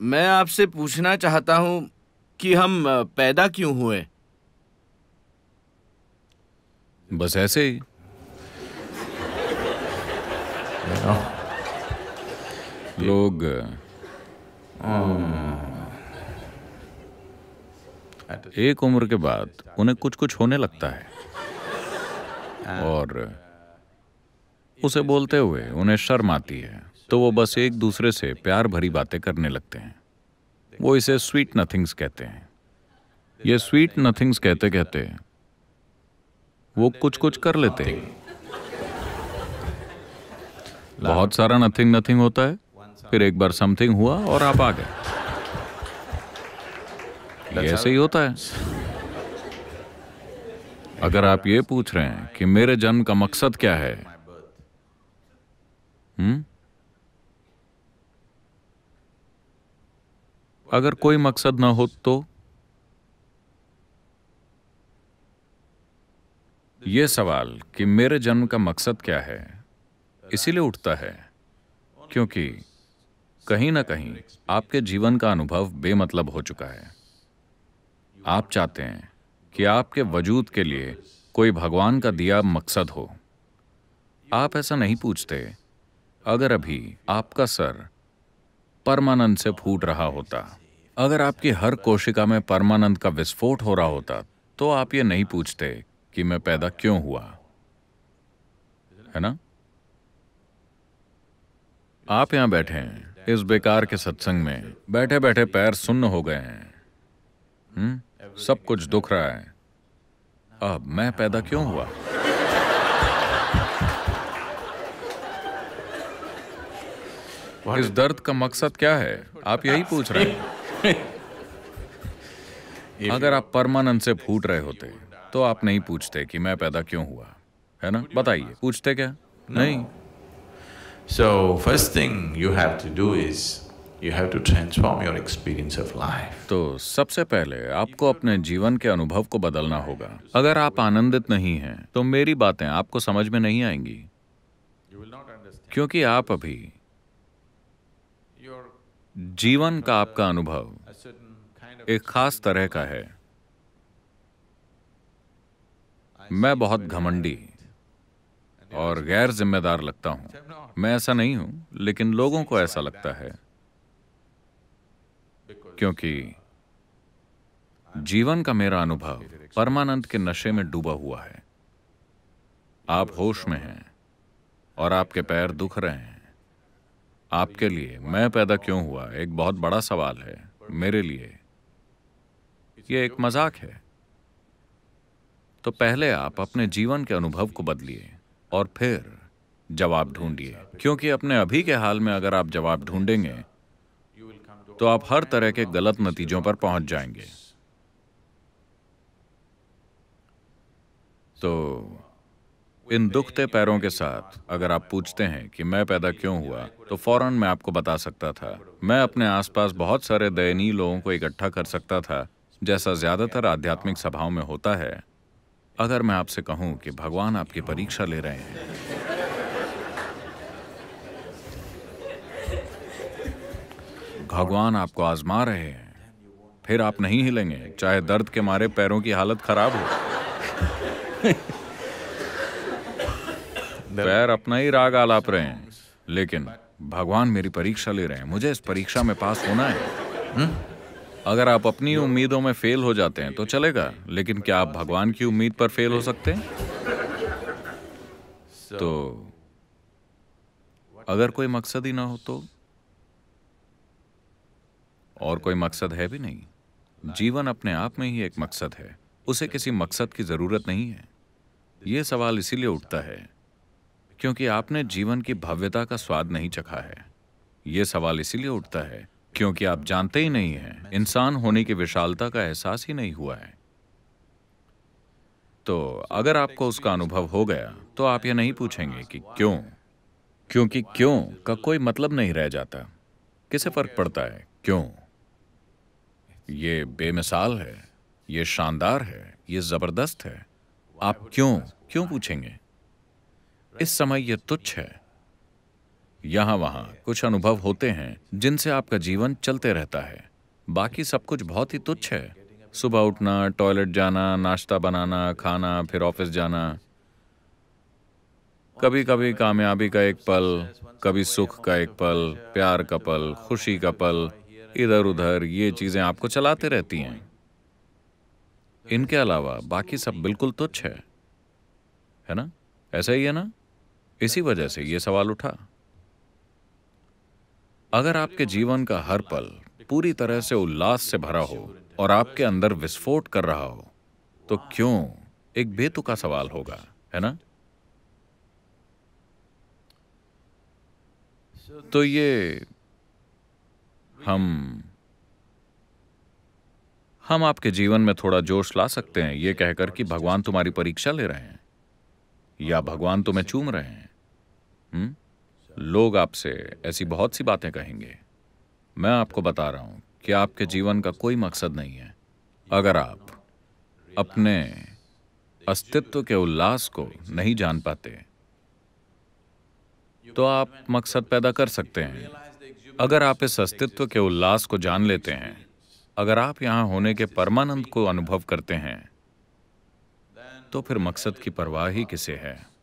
मैं आपसे पूछना चाहता हूं कि हम पैदा क्यों हुए बस ऐसे ही लोग हम्म। एक उम्र के बाद उन्हें कुछ कुछ होने लगता है हाँ। और उसे बोलते हुए उन्हें शर्म आती है तो वो बस एक दूसरे से प्यार भरी बातें करने लगते हैं वो इसे स्वीट नथिंग्स कहते हैं ये स्वीट नथिंग्स कहते कहते वो कुछ कुछ कर लेते हैं बहुत सारा नथिंग नथिंग होता है फिर एक बार समथिंग हुआ और आप आ गए ऐसे ही होता है अगर आप ये पूछ रहे हैं कि मेरे जन्म का मकसद क्या है हुँ? हम्म? अगर कोई मकसद ना हो तो ये सवाल कि मेरे जन्म का मकसद क्या है इसीलिए उठता है क्योंकि कहीं ना कहीं आपके जीवन का अनुभव बेमतलब हो चुका है आप चाहते हैं कि आपके वजूद के लिए कोई भगवान का दिया मकसद हो आप ऐसा नहीं पूछते अगर अभी आपका सर परमानंद से फूट रहा होता अगर आपकी हर कोशिका में परमानंद का विस्फोट हो रहा होता तो आप ये नहीं पूछते कि मैं पैदा क्यों हुआ है ना आप यहां बैठे हैं इस बेकार के सत्संग में बैठे बैठे पैर सुन्न हो गए हैं हुँ? हम्म? सब कुछ दुख रहा है अब मैं पैदा क्यों हुआ इस दर्द का मकसद क्या है आप यही पूछ रहे हैं अगर आप परमानंद से फूट रहे होते तो आप नहीं पूछते कि मैं पैदा क्यों हुआ है ना बताइए पूछते क्या नहीं so first thing you have to do is you have to transform your experience of life तो सबसे पहले आपको अपने जीवन के अनुभव को बदलना होगा अगर आप आनंदित नहीं हैं तो मेरी बातें आपको समझ में नहीं आएंगी क्योंकि आप अभी जीवन का आपका अनुभव एक खास तरह का है मैं बहुत घमंडी और गैर जिम्मेदार लगता हूं मैं ऐसा नहीं हूं लेकिन लोगों को ऐसा लगता है क्योंकि जीवन का मेरा अनुभव परमानंद के नशे में डूबा हुआ है आप होश में हैं और आपके पैर दुख रहे हैं आपके लिए मैं पैदा क्यों हुआ एक बहुत बड़ा सवाल है मेरे लिए ये एक मजाक है तो पहले आप अपने जीवन के अनुभव को बदलिए और फिर जवाब ढूंढिए क्योंकि अपने अभी के हाल में अगर आप जवाब ढूंढेंगे तो आप हर तरह के गलत नतीजों पर पहुंच जाएंगे तो इन दुखते पैरों के साथ अगर आप पूछते हैं कि मैं पैदा क्यों हुआ तो फौरन मैं आपको बता सकता था मैं अपने आसपास बहुत सारे दयनीय लोगों को इकट्ठा कर सकता था जैसा ज्यादातर आध्यात्मिक सभाओं में होता है अगर मैं आपसे कहूं कि भगवान आपकी परीक्षा ले रहे हैं भगवान आपको आजमा रहे हैं फिर आप नहीं हिलेंगे चाहे दर्द के मारे पैरों की हालत खराब हो पैर अपना ही राग आलाप रहे हैं लेकिन भगवान मेरी परीक्षा ले रहे हैं मुझे इस परीक्षा में पास होना है हुँ? हम्म? अगर आप अपनी उम्मीदों में फेल हो जाते हैं तो चलेगा लेकिन क्या आप भगवान की उम्मीद पर फेल हो सकते हैं तो अगर कोई मकसद ही ना हो तो और कोई मकसद है भी नहीं जीवन अपने आप में ही एक मकसद है उसे किसी मकसद की जरूरत नहीं है ये सवाल इसीलिए उठता है क्योंकि आपने जीवन की भव्यता का स्वाद नहीं चखा है ये सवाल इसीलिए उठता है क्योंकि आप जानते ही नहीं हैं इंसान होने की विशालता का एहसास ही नहीं हुआ है तो अगर आपको उसका अनुभव हो गया तो आप यह नहीं पूछेंगे कि क्यों क्योंकि क्यों का कोई मतलब नहीं रह जाता किसे फर्क पड़ता है क्यों ये बेमिसाल है ये शानदार है ये जबरदस्त है आप क्यों क्यों पूछेंगे इस समय ये तुच्छ है यहां वहां कुछ अनुभव होते हैं जिनसे आपका जीवन चलते रहता है बाकी सब कुछ बहुत ही तुच्छ है सुबह उठना टॉयलेट जाना नाश्ता बनाना खाना फिर ऑफिस जाना कभी कभी कामयाबी का एक पल कभी सुख का एक पल प्यार का पल खुशी का पल इधर उधर ये चीजें आपको चलाते रहती हैं इनके अलावा बाकी सब बिल्कुल तुच्छ है है ना ऐसा ही है ना इसी वजह से यह सवाल उठा अगर आपके जीवन का हर पल पूरी तरह से उल्लास से भरा हो और आपके अंदर विस्फोट कर रहा हो तो क्यों एक बेतुका सवाल होगा है ना तो ये हम हम आपके जीवन में थोड़ा जोश ला सकते हैं ये कहकर कि भगवान तुम्हारी परीक्षा ले रहे हैं या भगवान तुम्हें चूम रहे हैं हुँ? हम्म? लोग आपसे ऐसी बहुत सी बातें कहेंगे मैं आपको बता रहा हूं कि आपके जीवन का कोई मकसद नहीं है अगर आप अपने अस्तित्व के उल्लास को नहीं जान पाते तो आप मकसद पैदा कर सकते हैं अगर आप इस अस्तित्व के उल्लास को जान लेते हैं अगर आप यहां होने के परमानंद को अनुभव करते हैं तो फिर मकसद की परवाह ही किसे है